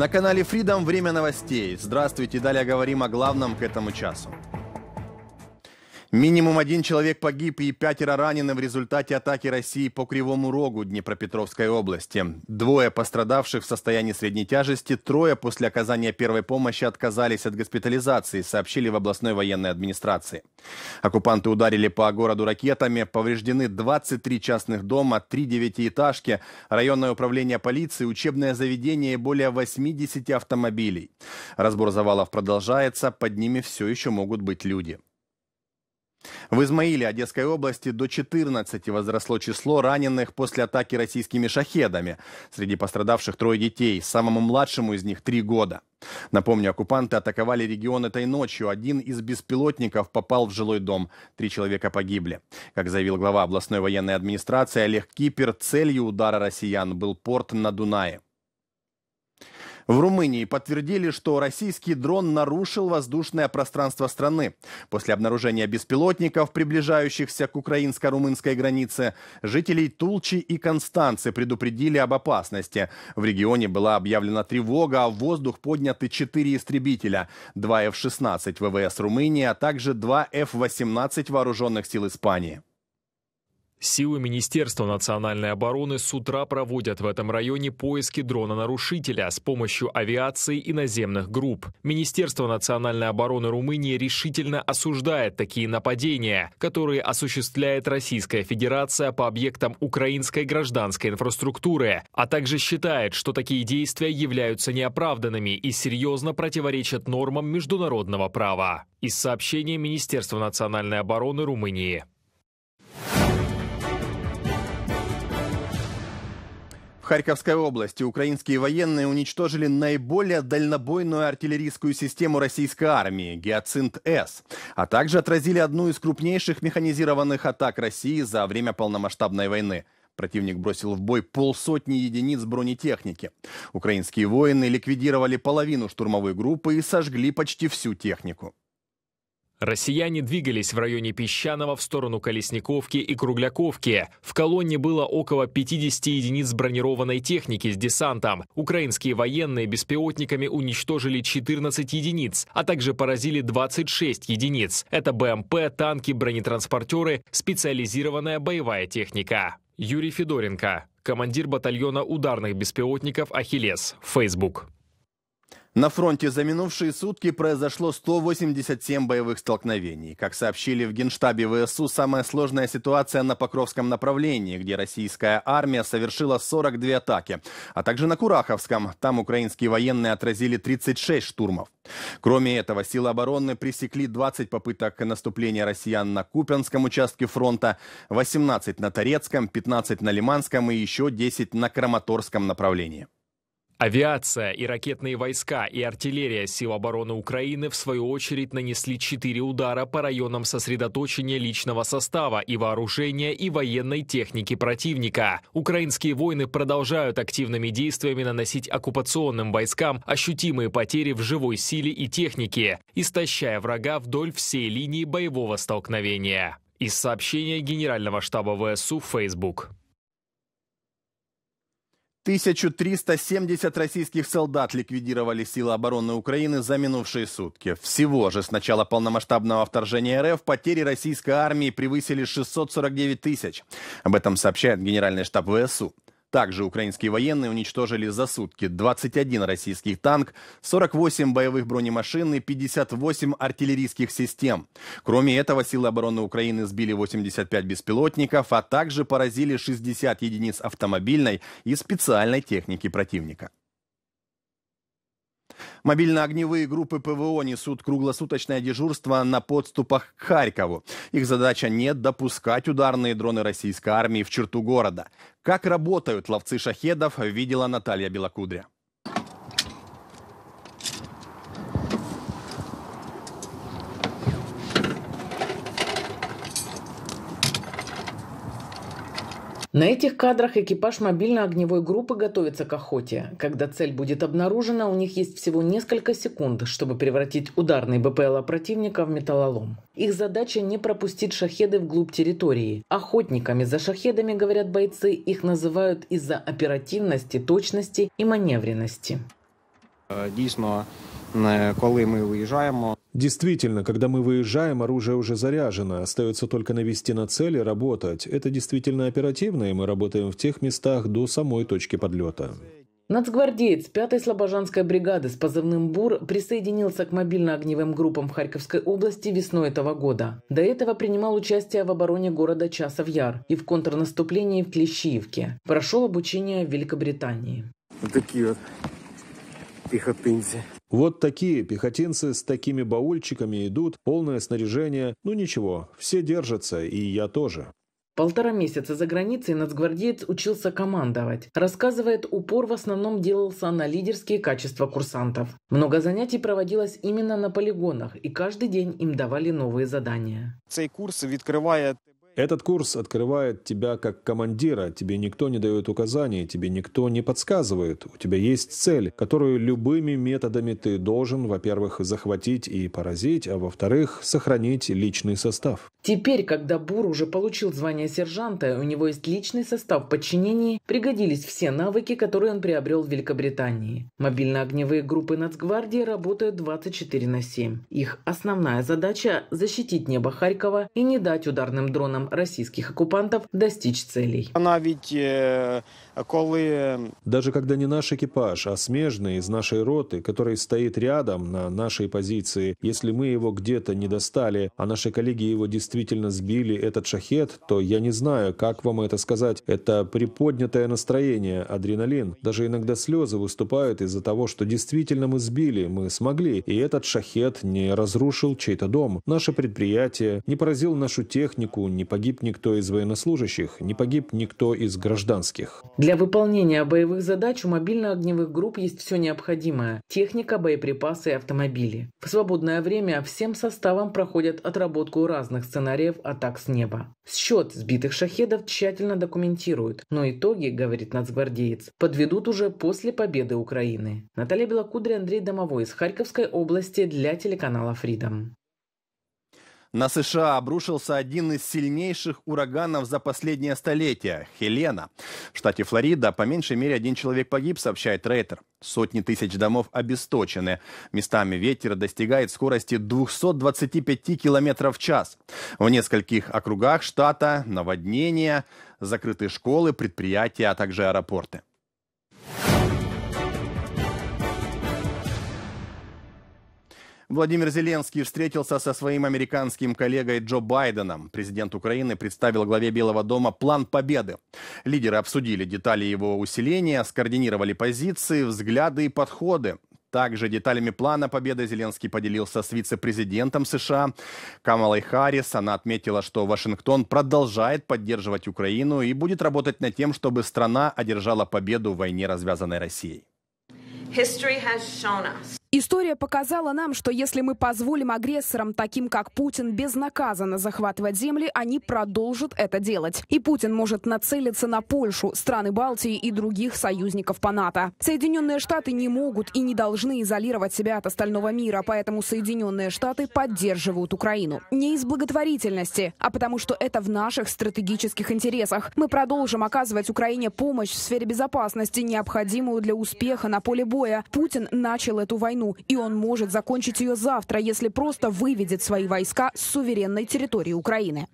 На канале Freedom время новостей. Здравствуйте, далее говорим о главном к этому часу. Минимум один человек погиб и пятеро ранены в результате атаки России по Кривому Рогу Днепропетровской области. Двое пострадавших в состоянии средней тяжести, трое после оказания первой помощи отказались от госпитализации, сообщили в областной военной администрации. Оккупанты ударили по городу ракетами, повреждены 23 частных дома, 3 девятиэтажки, районное управление полиции, учебное заведение и более 80 автомобилей. Разбор завалов продолжается, под ними все еще могут быть люди. В Измаиле Одесской области до 14 возросло число раненых после атаки российскими шахедами. Среди пострадавших трое детей, самому младшему из них три года. Напомню, оккупанты атаковали регион этой ночью. Один из беспилотников попал в жилой дом. Три человека погибли. Как заявил глава областной военной администрации Олег Кипер, целью удара россиян был порт на Дунае. В Румынии подтвердили, что российский дрон нарушил воздушное пространство страны. После обнаружения беспилотников, приближающихся к украинско-румынской границе, жителей Тулчи и Констанцы предупредили об опасности. В регионе была объявлена тревога, а в воздух подняты четыре истребителя. Два F-16 ВВС Румынии, а также два F-18 вооруженных сил Испании. Силы Министерства национальной обороны с утра проводят в этом районе поиски дрона-нарушителя с помощью авиации и наземных групп. Министерство национальной обороны Румынии решительно осуждает такие нападения, которые осуществляет Российская Федерация по объектам украинской гражданской инфраструктуры, а также считает, что такие действия являются неоправданными и серьезно противоречат нормам международного права. Из сообщения Министерства национальной обороны Румынии. Харьковской области украинские военные уничтожили наиболее дальнобойную артиллерийскую систему российской армии «Гиацинт-С», а также отразили одну из крупнейших механизированных атак России за время полномасштабной войны – Противник бросил в бой полсотни единиц бронетехники. Украинские воины ликвидировали половину штурмовой группы и сожгли почти всю технику. Россияне двигались в районе Песчаного в сторону Колесниковки и Кругляковки. В колонне было около 50 единиц бронированной техники с десантом. Украинские военные беспилотниками уничтожили 14 единиц, а также поразили 26 единиц. Это БМП, танки, бронетранспортеры, специализированная боевая техника. Юрий Федоренко, командир батальона ударных беспилотников «Ахиллес», Facebook. На фронте за минувшие сутки произошло 187 боевых столкновений. Как сообщили в Генштабе ВСУ, самая сложная ситуация на Покровском направлении, где российская армия совершила 42 атаки, а также на Кураховском. Там украинские военные отразили 36 штурмов. Кроме этого, силы обороны пресекли 20 попыток наступления россиян на Купенском участке фронта, 18 на Торецком, 15 на Лиманском и еще 10 на Краматорском направлении. Авиация и ракетные войска и артиллерия сил обороны Украины в свою очередь нанесли четыре удара по районам сосредоточения личного состава и вооружения и военной техники противника. Украинские войны продолжают активными действиями наносить оккупационным войскам ощутимые потери в живой силе и технике, истощая врага вдоль всей линии боевого столкновения. Из сообщения Генерального штаба ВСУ в Facebook. 1370 российских солдат ликвидировали силы обороны Украины за минувшие сутки. Всего же с начала полномасштабного вторжения РФ потери российской армии превысили 649 тысяч. Об этом сообщает Генеральный штаб ВСУ. Также украинские военные уничтожили за сутки 21 российский танк, 48 боевых бронемашин и 58 артиллерийских систем. Кроме этого, силы обороны Украины сбили 85 беспилотников, а также поразили 60 единиц автомобильной и специальной техники противника. Мобильно-огневые группы ПВО несут круглосуточное дежурство на подступах к Харькову. Их задача не допускать ударные дроны российской армии в черту города. Как работают ловцы шахедов, видела Наталья Белокудря. На этих кадрах экипаж мобильной огневой группы готовится к охоте. Когда цель будет обнаружена, у них есть всего несколько секунд, чтобы превратить ударный БПЛА противника в металлолом. Их задача не пропустить шахеды вглубь территории. Охотниками за шахедами, говорят бойцы, их называют из-за оперативности, точности и маневренности. Э, дійсно, коли ми виїжджаємо. Действительно, когда мы выезжаем, оружие уже заряжено, остается только навести на цель и работать. Это действительно оперативно, и мы работаем в тех местах до самой точки подлета. Нацгвардеец 5-й слобожанской бригады с позывным «Бур» присоединился к мобильно-огневым группам в Харьковской области весной этого года. До этого принимал участие в обороне города Часов-Яр и в контрнаступлении в Клещиевке. Прошел обучение в Великобритании. Вот такие вот пехотинцы. Вот такие пехотинцы с такими баульчиками идут, полное снаряжение. Ну ничего, все держатся, и я тоже. Полтора месяца за границей нацгвардеец учился командовать. Рассказывает, упор в основном делался на лидерские качества курсантов. Много занятий проводилось именно на полигонах, и каждый день им давали новые задания. Цей курс открывает этот курс открывает тебя как командира, тебе никто не дает указаний, тебе никто не подсказывает, у тебя есть цель, которую любыми методами ты должен, во-первых, захватить и поразить, а во-вторых, сохранить личный состав. Теперь, когда Бур уже получил звание сержанта, у него есть личный состав подчинений, пригодились все навыки, которые он приобрел в Великобритании. Мобильно-огневые группы Нацгвардии работают 24 на 7. Их основная задача – защитить небо Харькова и не дать ударным дронам планам российских оккупантов достичь целей. Она ведь, э, когда э, Даже когда не наш экипаж, а смежный из нашей роты, который стоит рядом на нашей позиции, если мы его где-то не достали, а наши коллеги его действительно сбили, этот шахет, то я не знаю, как вам это сказать. Это приподнятое настроение, адреналин. Даже иногда слезы выступают из-за того, что действительно мы сбили, мы смогли. И этот шахет не разрушил чей-то дом, наше предприятие, не поразил нашу технику, не погиб никто из военнослужащих, не погиб никто из гражданских. Для выполнения боевых задач у мобильно-огневых групп есть все необходимое – техника, боеприпасы и автомобили. В свободное время всем составам проходят отработку разных сценариев атак с неба. Счет сбитых шахедов тщательно документируют, но итоги, говорит нацгвардеец, подведут уже после победы Украины. Наталья Белокудря, Андрей Домовой из Харьковской области для телеканала Freedom. На США обрушился один из сильнейших ураганов за последнее столетие – Хелена. В штате Флорида по меньшей мере один человек погиб, сообщает Рейтер. Сотни тысяч домов обесточены. Местами ветер достигает скорости 225 км в час. В нескольких округах штата наводнения, закрытые школы, предприятия, а также аэропорты. Владимир Зеленский встретился со своим американским коллегой Джо Байденом. Президент Украины представил главе Белого дома план победы. Лидеры обсудили детали его усиления, скоординировали позиции, взгляды и подходы. Также деталями плана победы Зеленский поделился с вице-президентом США Камалой Харрис. Она отметила, что Вашингтон продолжает поддерживать Украину и будет работать над тем, чтобы страна одержала победу в войне, развязанной Россией. История показала нам, что если мы позволим агрессорам, таким как Путин, безнаказанно захватывать земли, они продолжат это делать. И Путин может нацелиться на Польшу, страны Балтии и других союзников по НАТО. Соединенные Штаты не могут и не должны изолировать себя от остального мира, поэтому Соединенные Штаты поддерживают Украину. Не из благотворительности, а потому что это в наших стратегических интересах. Мы продолжим оказывать Украине помощь в сфере безопасности, необходимую для успеха на поле боя другое. Путин начал эту войну, и он может закончить ее завтра, если просто выведет свои войска с суверенной территории Украины.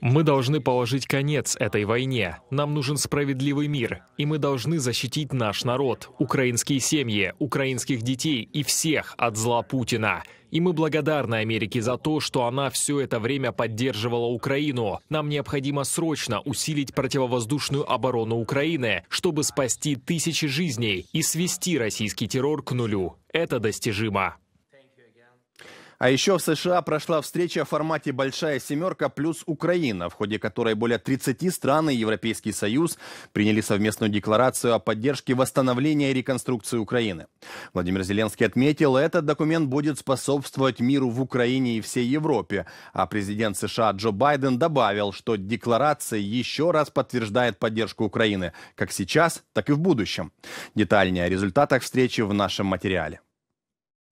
Мы должны положить конец этой войне. Нам нужен справедливый мир. И мы должны защитить наш народ, украинские семьи, украинских детей и всех от зла Путина. И мы благодарны Америке за то, что она все это время поддерживала Украину. Нам необходимо срочно усилить противовоздушную оборону Украины, чтобы спасти тысячи жизней и свести российский террор к нулю. Это достижимо. А еще в США прошла встреча в формате «Большая семерка» плюс Украина, в ходе которой более 30 стран и Европейский Союз приняли совместную декларацию о поддержке восстановления и реконструкции Украины. Владимир Зеленский отметил, этот документ будет способствовать миру в Украине и всей Европе. А президент США Джо Байден добавил, что декларация еще раз подтверждает поддержку Украины как сейчас, так и в будущем. Детальнее о результатах встречи в нашем материале.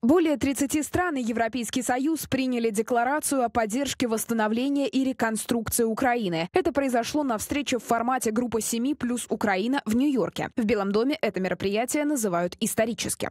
Более 30 стран и Европейский Союз приняли декларацию о поддержке восстановления и реконструкции Украины. Это произошло на встрече в формате группы «Семи плюс Украина» в Нью-Йорке. В Белом доме это мероприятие называют историческим.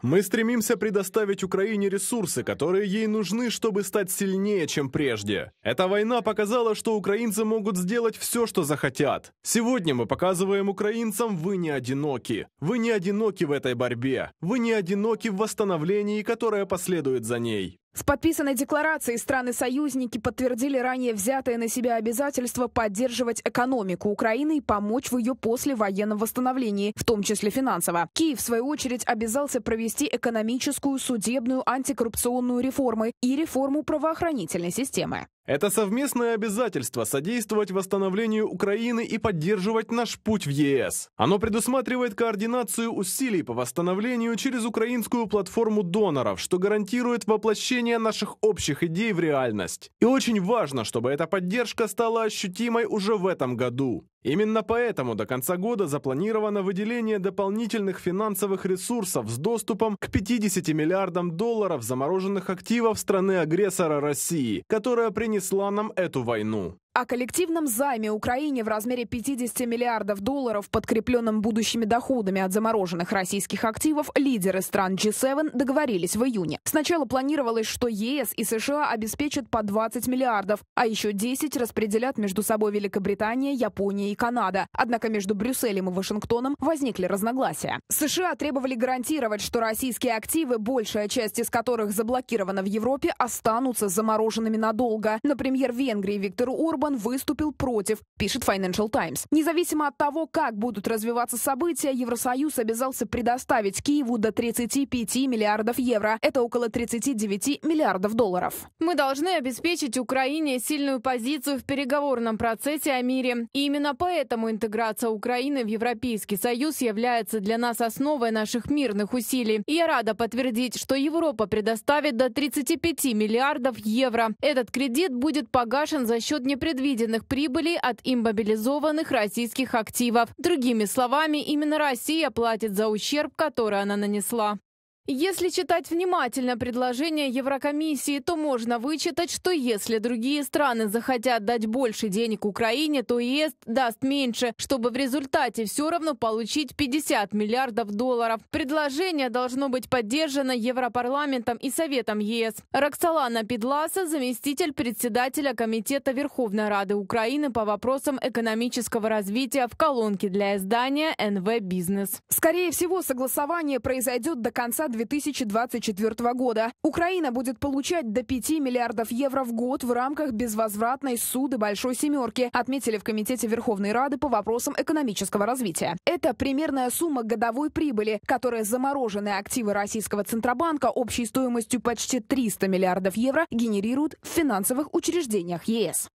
Мы стремимся предоставить Украине ресурсы, которые ей нужны, чтобы стать сильнее, чем прежде. Эта война показала, что украинцы могут сделать все, что захотят. Сегодня мы показываем украинцам, вы не одиноки. Вы не одиноки в этой борьбе. Вы не одиноки ошибки в восстановлении, которая последует за ней. В подписанной декларации страны-союзники подтвердили ранее взятое на себя обязательство поддерживать экономику Украины и помочь в ее послевоенном восстановлении, в том числе финансово. Киев, в свою очередь, обязался провести экономическую, судебную, антикоррупционную реформы и реформу правоохранительной системы. Это совместное обязательство содействовать восстановлению Украины и поддерживать наш путь в ЕС. Оно предусматривает координацию усилий по восстановлению через украинскую платформу доноров, что гарантирует воплощение наших общих идей в реальность. И очень важно, чтобы эта поддержка стала ощутимой уже в этом году. Именно поэтому до конца года запланировано выделение дополнительных финансовых ресурсов с доступом к 50 миллиардам долларов замороженных активов страны-агрессора России, которая принесла нам эту войну. О коллективном займе Украине в размере 50 миллиардов долларов, подкрепленном будущими доходами от замороженных российских активов, лидеры стран G7 договорились в июне. Сначала планировалось, что ЕС и США обеспечат по 20 миллиардов, а еще 10 распределят между собой Великобритания, Япония и Канада. Однако между Брюсселем и Вашингтоном возникли разногласия. США требовали гарантировать, что российские активы, большая часть из которых заблокирована в Европе, останутся замороженными надолго. Но премьер Венгрии Виктор Орбан Орбан выступил против, пишет Financial Times. Независимо от того, как будут развиваться события, Евросоюз обязался предоставить Киеву до 35 миллиардов евро. Это около 39 миллиардов долларов. Мы должны обеспечить Украине сильную позицию в переговорном процессе о мире. И именно поэтому интеграция Украины в Европейский Союз является для нас основой наших мирных усилий. И я рада подтвердить, что Европа предоставит до 35 миллиардов евро. Этот кредит будет погашен за счет непредвиденных непредвиденных прибылей от иммобилизованных российских активов. Другими словами, именно Россия платит за ущерб, который она нанесла. Если читать внимательно предложение Еврокомиссии, то можно вычитать, что если другие страны захотят дать больше денег Украине, то ЕС даст меньше, чтобы в результате все равно получить 50 миллиардов долларов. Предложение должно быть поддержано Европарламентом и Советом ЕС. Роксолана Педласа, заместитель председателя Комитета Верховной Рады Украины по вопросам экономического развития в колонке для издания НВ «Бизнес». Скорее всего, согласование произойдет до конца 2024 года. Украина будет получать до 5 миллиардов евро в год в рамках безвозвратной суды «Большой семерки», отметили в Комитете Верховной Рады по вопросам экономического развития. Это примерная сумма годовой прибыли, которая замороженные активы российского Центробанка общей стоимостью почти 300 миллиардов евро генерируют в финансовых учреждениях ЕС.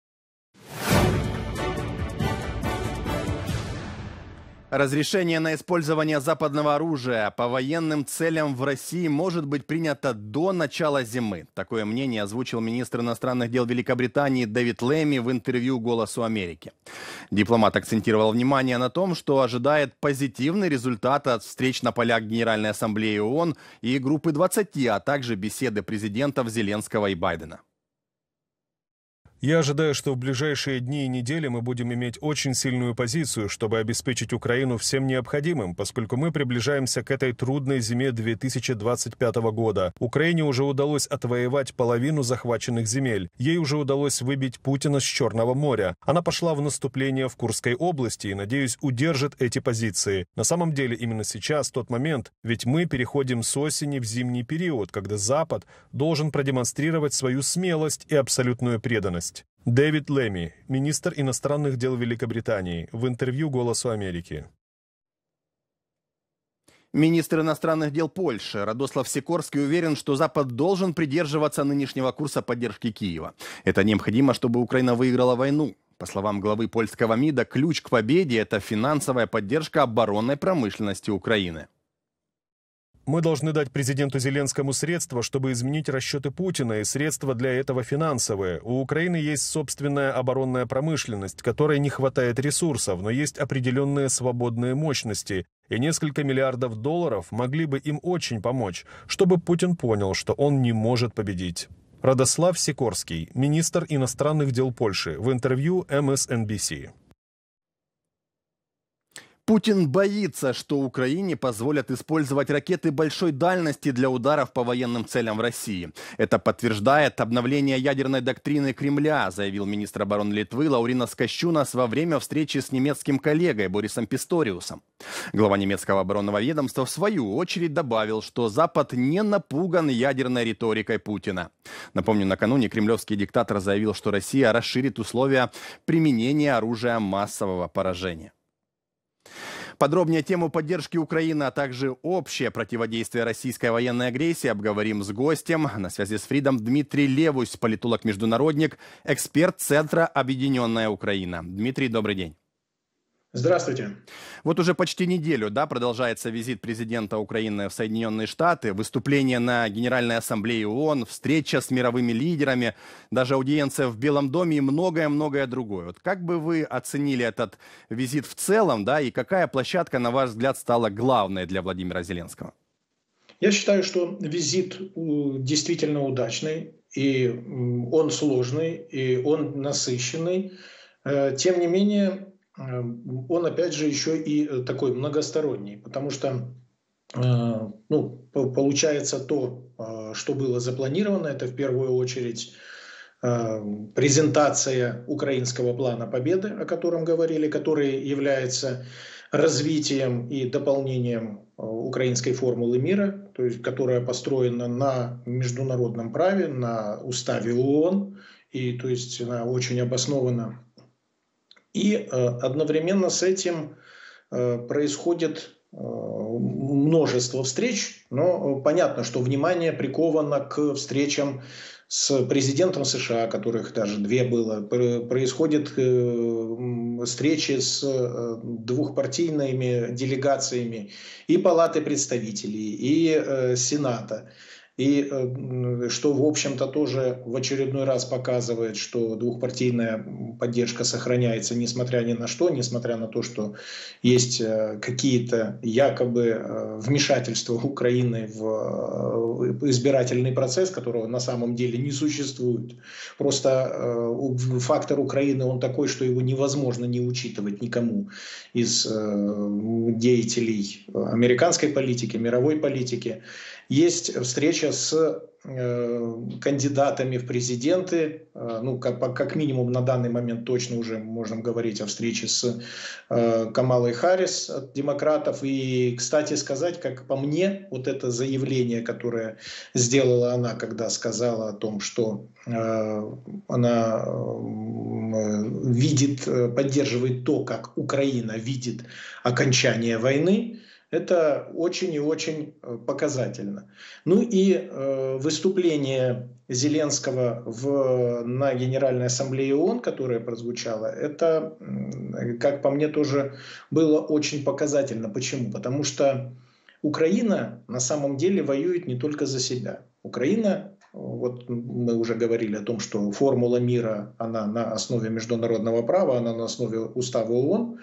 Разрешение на использование западного оружия по военным целям в России может быть принято до начала зимы. Такое мнение озвучил министр иностранных дел Великобритании Дэвид Лэмми в интервью «Голосу Америки». Дипломат акцентировал внимание на том, что ожидает позитивный результат от встреч на полях Генеральной Ассамблеи ООН и группы 20, а также беседы президентов Зеленского и Байдена. Я ожидаю, что в ближайшие дни и недели мы будем иметь очень сильную позицию, чтобы обеспечить Украину всем необходимым, поскольку мы приближаемся к этой трудной зиме 2025 года. Украине уже удалось отвоевать половину захваченных земель. Ей уже удалось выбить Путина с Черного моря. Она пошла в наступление в Курской области и, надеюсь, удержит эти позиции. На самом деле именно сейчас тот момент, ведь мы переходим с осени в зимний период, когда Запад должен продемонстрировать свою смелость и абсолютную преданность. Дэвид Лемми, министр иностранных дел Великобритании, в интервью «Голосу Америки». Министр иностранных дел Польши Радослав Сикорский уверен, что Запад должен придерживаться нынешнего курса поддержки Киева. Это необходимо, чтобы Украина выиграла войну. По словам главы польского МИДа, ключ к победе – это финансовая поддержка оборонной промышленности Украины. Мы должны дать президенту Зеленскому средства, чтобы изменить расчеты Путина, и средства для этого финансовые. У Украины есть собственная оборонная промышленность, которой не хватает ресурсов, но есть определенные свободные мощности, и несколько миллиардов долларов могли бы им очень помочь, чтобы Путин понял, что он не может победить. Радослав Сикорский, министр иностранных дел Польши, в интервью MSNBC. Путин боится, что Украине позволят использовать ракеты большой дальности для ударов по военным целям в России. Это подтверждает обновление ядерной доктрины Кремля, заявил министр обороны Литвы Лаурина Скощунас во время встречи с немецким коллегой Борисом Писториусом. Глава немецкого оборонного ведомства в свою очередь добавил, что Запад не напуган ядерной риторикой Путина. Напомню, накануне кремлевский диктатор заявил, что Россия расширит условия применения оружия массового поражения. Подробнее тему поддержки Украины, а также общее противодействие российской военной агрессии обговорим с гостем. На связи с Фридом Дмитрий Левусь, политолог-международник, эксперт Центра «Объединенная Украина». Дмитрий, добрый день. Здравствуйте. Вот уже почти неделю да, продолжается визит президента Украины в Соединенные Штаты, выступление на Генеральной Ассамблее ООН, встреча с мировыми лидерами, даже аудиенция в Белом доме и многое-многое другое. Вот как бы вы оценили этот визит в целом, да, и какая площадка, на ваш взгляд, стала главной для Владимира Зеленского? Я считаю, что визит действительно удачный, и он сложный, и он насыщенный. Э, тем не менее, Эм, он, опять же, еще и э, такой многосторонний, потому что э, ну, получается то, э, что было запланировано, это в первую очередь эм, презентация украинского плана победы, о котором говорили, который является развитием и дополнением украинской формулы мира, то есть, которая построена на международном праве, на уставе ООН, и то есть она очень обоснована и э, одновременно с этим э, происходит э, множество встреч, но понятно, что внимание приковано к встречам с президентом США, которых даже две было, происходит встречи с двухпартийными делегациями и Палаты представителей, и Сената и э, что, в общем-то, тоже в очередной раз показывает, что двухпартийная поддержка сохраняется, несмотря ни на что, несмотря на то, что есть э, какие-то якобы э, вмешательства Украины в избирательный процесс, которого на самом деле не существует. Просто фактор Украины, он такой, что его невозможно не учитывать никому из деятелей американской политики, мировой политики. Есть встреча с э, кандидатами в президенты, э, ну, как, как минимум на данный момент точно уже можно говорить о встрече с э, Камалой Харрис от демократов. И, кстати сказать, как по мне, вот это заявление, которое сделала она, когда сказала о том, что она видит, поддерживает то, как Украина видит окончание войны, это очень и очень э, показательно. Ну и э, выступление Зеленского в, на Генеральной Ассамблее ООН, которое прозвучало, это, как по мне, тоже было очень показательно. Почему? Потому что Украина на самом деле воюет не только за себя. Украина вот мы уже говорили о том, что формула мира, она на основе международного права, она на основе устава ООН.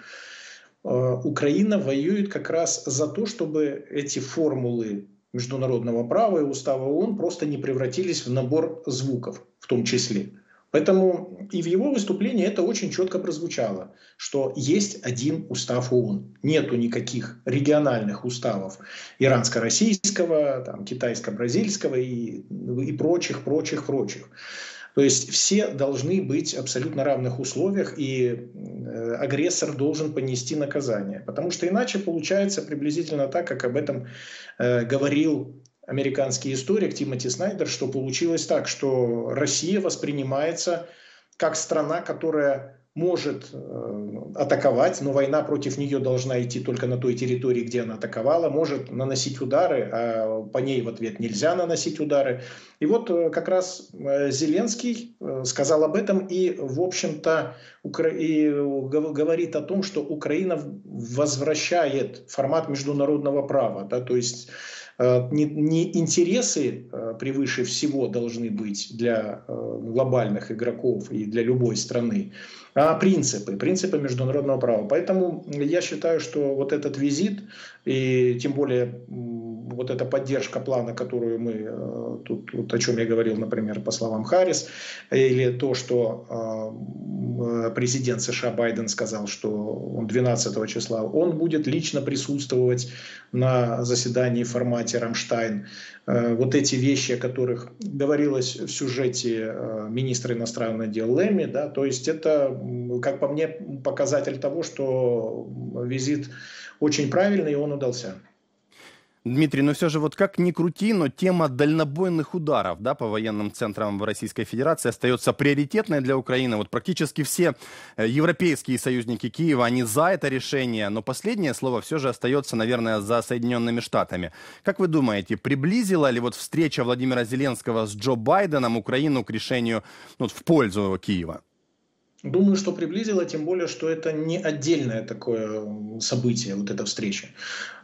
Э, Украина воюет как раз за то, чтобы эти формулы международного права и устава ООН просто не превратились в набор звуков в том числе. Поэтому и в его выступлении это очень четко прозвучало, что есть один устав ООН. Нету никаких региональных уставов иранско-российского, там, китайско-бразильского и, и прочих, прочих, прочих. То есть все должны быть абсолютно равных условиях, и э, агрессор должен понести наказание. Потому что иначе получается приблизительно так, как об этом э, говорил американский историк Тимоти Снайдер, что получилось так, что Россия воспринимается как страна, которая может э, атаковать, но война против нее должна идти только на той территории, где она атаковала, может наносить удары, а по ней в ответ нельзя наносить удары. И вот э, как раз э, Зеленский сказал об этом и, в общем-то, укра... и говорит о том, что Украина возвращает формат международного права, да, то есть не, не интересы превыше всего должны быть для глобальных игроков и для любой страны, а, принципы, принципы международного права. Поэтому я считаю, что вот этот визит, и тем более вот эта поддержка плана, которую мы, э, тут вот о чем я говорил, например, по словам Харрис, или то, что э, президент США Байден сказал, что он 12 числа, он будет лично присутствовать на заседании в формате «Рамштайн». Э, вот эти вещи, о которых говорилось в сюжете министра иностранных дел Леми, да, то есть это, как по мне, показатель того, что визит очень правильный, и он удался. Дмитрий, но ну все же вот как ни крути, но тема дальнобойных ударов да, по военным центрам в Российской Федерации остается приоритетной для Украины. Вот практически все э, европейские союзники Киева, они за это решение, но последнее слово все же остается, наверное, за Соединенными Штатами. Как вы думаете, приблизила ли вот встреча Владимира Зеленского с Джо Байденом Украину к решению ну, в пользу Киева? Думаю, что приблизило, тем более, что это не отдельное такое событие, вот эта встреча.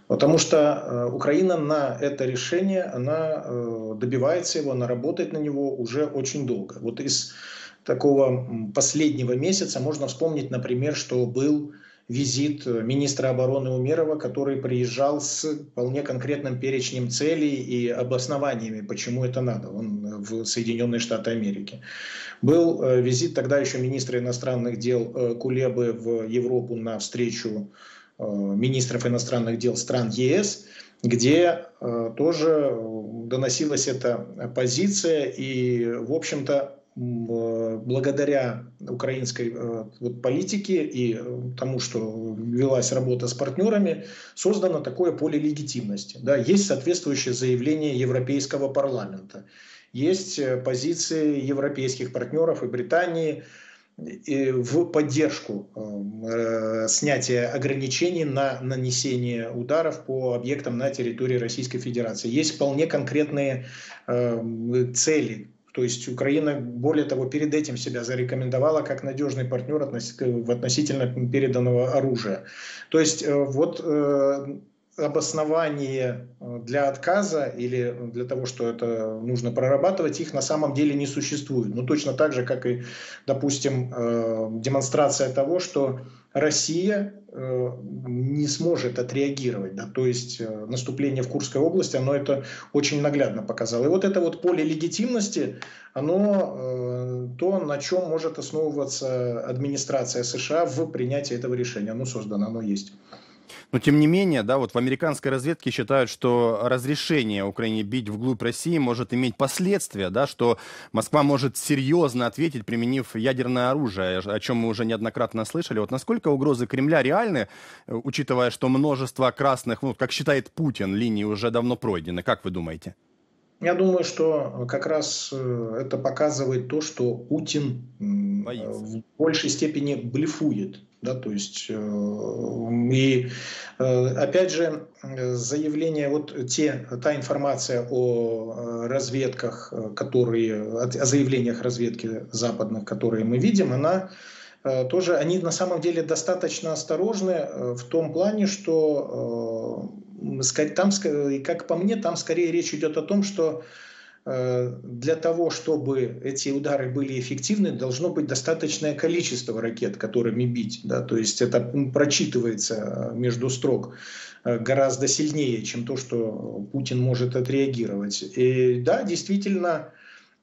Потому что э, Украина на это решение, она э, добивается его, она работает на него уже очень долго. Вот из такого последнего месяца можно вспомнить, например, что был визит э, министра обороны Умерова, который приезжал с вполне конкретным перечнем целей и обоснованиями, почему это надо. Он в Соединенные Штаты Америки. Был визит тогда еще министра иностранных дел Кулебы в Европу на встречу Э, министров иностранных дел стран ЕС, где э, тоже э, доносилась эта позиция, и, в общем-то, благодаря украинской вот, политике и тому, что велась работа с партнерами, создано такое поле легитимности. Да, есть соответствующее заявление Европейского парламента, есть позиции европейских партнеров и Британии, в поддержку э, э, снятия ограничений на нанесение ударов по объектам на территории Российской Федерации. Есть вполне конкретные э, цели. То есть Украина, более того, перед этим себя зарекомендовала как надежный партнер относ... в относительно переданного оружия. То есть э, вот э, обоснований э, для отказа или для того, что это нужно прорабатывать, их на самом деле не существует. Ну, точно так же, как и, допустим, э, демонстрация того, что Россия э, не сможет отреагировать. Да? То есть наступление в Курской области, оно это очень наглядно показало. И вот это вот поле легитимности, оно то, на чем может основываться администрация США в принятии этого решения. Оно создано, оно есть. Но тем не менее, да, вот в американской разведке считают, что разрешение Украине бить вглубь России может иметь последствия, да, что Москва может серьезно ответить, применив ядерное оружие, о чем мы уже неоднократно слышали. Вот насколько угрозы Кремля реальны, э, учитывая, что множество красных, ну, как считает Путин, линий уже давно пройдены, как вы думаете? Я думаю, что э, как раз э, это показывает то, что Путин Боится. Э, в большей степени блефует. Да, то есть, и опять же, заявление, вот те, та информация о разведках, которые, о заявлениях разведки западных, которые мы видим, она тоже, они на самом деле достаточно осторожны в том плане, что там, как по мне, там скорее речь идет о том, что э, для того, чтобы эти удары были эффективны, должно быть достаточное количество ракет, которыми бить. Да? То есть это прочитывается э, между строк э, гораздо сильнее, чем то, что Путин может отреагировать. И да, действительно,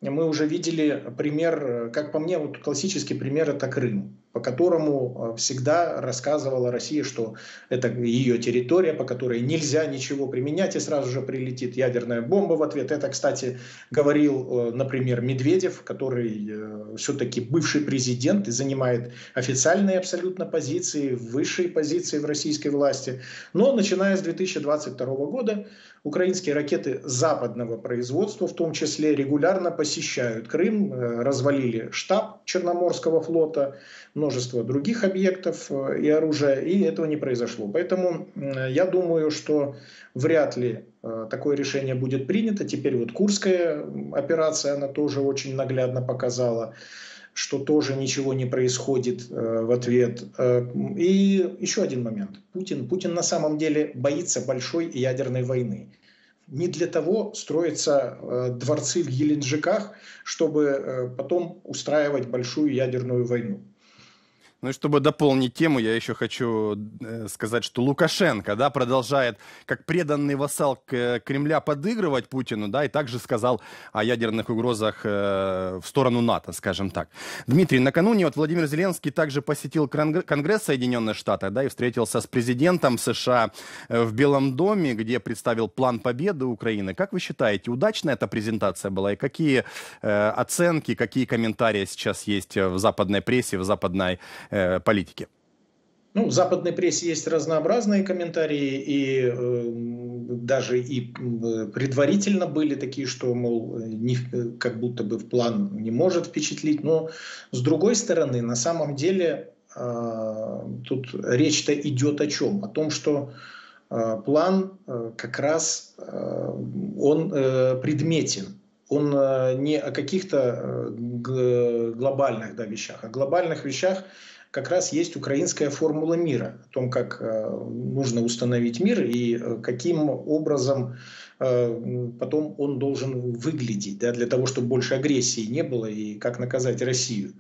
мы уже видели пример, как по мне, вот классический пример это Крым по которому э, всегда рассказывала Россия, что это ее территория, по которой нельзя ничего применять, и сразу же прилетит ядерная бомба в ответ. Это, кстати, говорил, э, например, Медведев, который э, все-таки бывший президент и занимает официальные абсолютно позиции, высшие позиции в российской власти. Но начиная с 2022 года Украинские ракеты западного производства, в том числе, регулярно посещают Крым, э, развалили штаб Черноморского флота, множество других объектов э, и оружия, и этого не произошло. Поэтому э, я думаю, что вряд ли такое решение будет принято. Теперь вот Курская операция, она тоже очень наглядно показала что тоже ничего не происходит э, в ответ. Э, и еще один момент. Путин, Путин на самом деле боится большой ядерной войны. Не для того строятся э, дворцы в Геленджиках, чтобы э, потом устраивать большую ядерную войну. Ну и чтобы дополнить тему, я еще хочу э, сказать, что Лукашенко, да, продолжает как преданный вассал э, Кремля подыгрывать Путину, да, и также сказал о ядерных угрозах э, в сторону НАТО, скажем так. Дмитрий, накануне вот Владимир Зеленский также посетил Конгресс Соединенных Штатов, да, и встретился с президентом США в Белом доме, где представил план победы Украины. Как вы считаете, удачная эта презентация была и какие оценки, какие комментарии сейчас есть в западной прессе, в западной Э, политики? Ну, в западной прессе есть разнообразные комментарии, и э, даже и э, предварительно были такие, что, мол, не, э, как будто бы в план не может впечатлить. Но, с другой стороны, на самом деле э, тут речь-то идет о чем? О том, что э, план э, как раз э, он э, предметен он не о каких-то глобальных да, вещах, о глобальных вещах как раз есть украинская формула мира о том, как э, нужно установить мир и э, каким образом э, потом он должен выглядеть, да, для того, чтобы больше агрессии не было, и как наказать Россию.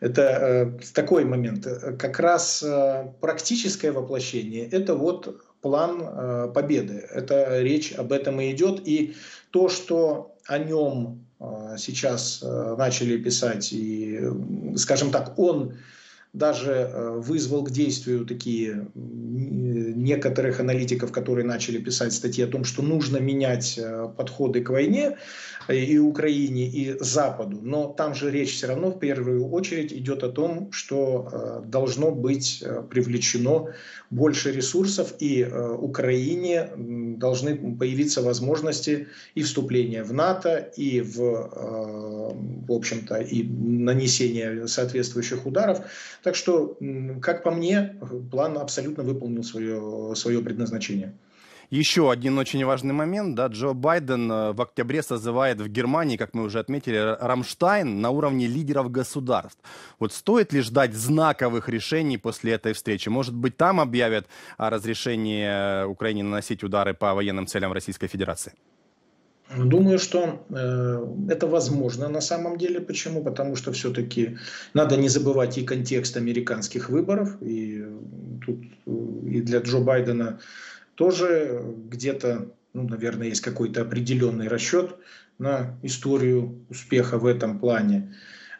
Это э, такой момент. Как раз э, практическое воплощение – это вот план э, победы. Это речь об этом и идет. И то, что о нем э, сейчас э, начали писать, и, скажем так, он даже э, вызвал к действию такие некоторых аналитиков, которые начали писать статьи о том, что нужно менять э, подходы к войне и Украине, и Западу. Но там же речь все равно в первую очередь идет о том, что э, должно быть э, привлечено больше ресурсов, и э, Украине должны появиться возможности и вступления в НАТО, и в, в общем-то, и нанесения соответствующих ударов. Так что, как по мне, план абсолютно выполнил свое, свое предназначение. Еще один очень важный момент. Да, Джо Байден э, в октябре созывает в Германии, как мы уже отметили, Рамштайн на уровне лидеров государств. Вот стоит ли ждать знаковых решений после этой встречи? Может быть, там объявят о разрешении э, Украине наносить удары по военным целям Российской Федерации? Думаю, что э, это возможно на самом деле. Почему? Потому что все-таки надо не забывать и контекст американских выборов. И э, тут и для Джо Байдена тоже э, где-то, ну, наверное, есть какой-то определенный расчет на историю успеха в этом плане.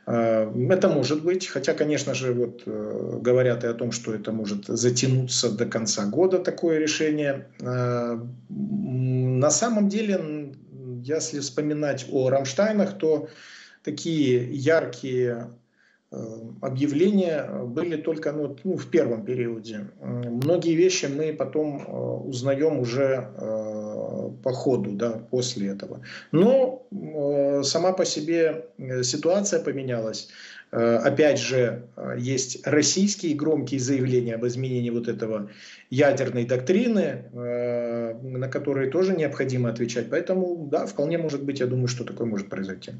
А, это может быть, хотя, конечно же, вот э, говорят и о том, что это может затянуться до конца года такое решение. А, на самом деле, если вспоминать о Рамштайнах, то такие яркие Э, объявления были только ну, ну, в первом периоде. Многие вещи мы потом э, узнаем уже э, по ходу, да, после этого. Но сама по себе ситуация поменялась. Опять же, есть российские громкие заявления об изменении вот этого ядерной доктрины, на которые тоже необходимо отвечать. Поэтому, да, вполне может быть, я думаю, что такое может произойти.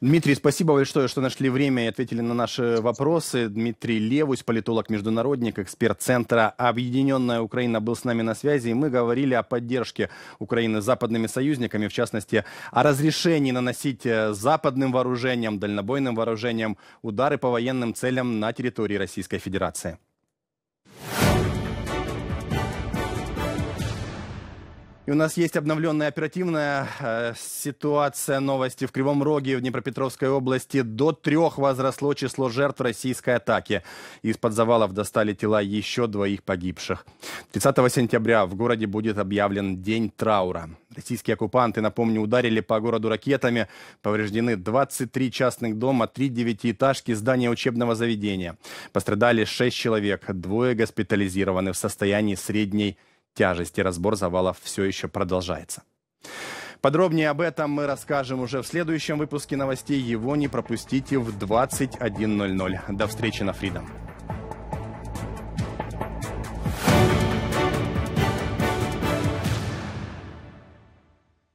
Дмитрий, спасибо большое, что нашли время и ответили на наши вопросы. Дмитрий Левусь, политолог-международник, эксперт Центра «Объединенная Украина» был с нами на связи, и мы говорили о поддержке Украины западными союзниками, в частности, о разрешении наносить э, западным вооружением, дальнобойным вооружением удары по военным целям на территории Российской Федерации. И у нас есть обновленная оперативная э, ситуация новости. В Кривом Роге в Днепропетровской области до трех возросло число жертв российской атаки. Из-под завалов достали тела еще двоих погибших. 30 сентября в городе будет объявлен день траура. Российские оккупанты, напомню, ударили по городу ракетами. Повреждены 23 частных дома, 3 девятиэтажки, здания учебного заведения. Пострадали 6 человек, двое госпитализированы в состоянии средней тяжесть и разбор завалов все еще продолжается. Подробнее об этом мы расскажем уже в следующем выпуске новостей. Его не пропустите в 21.00. До встречи на Freedom.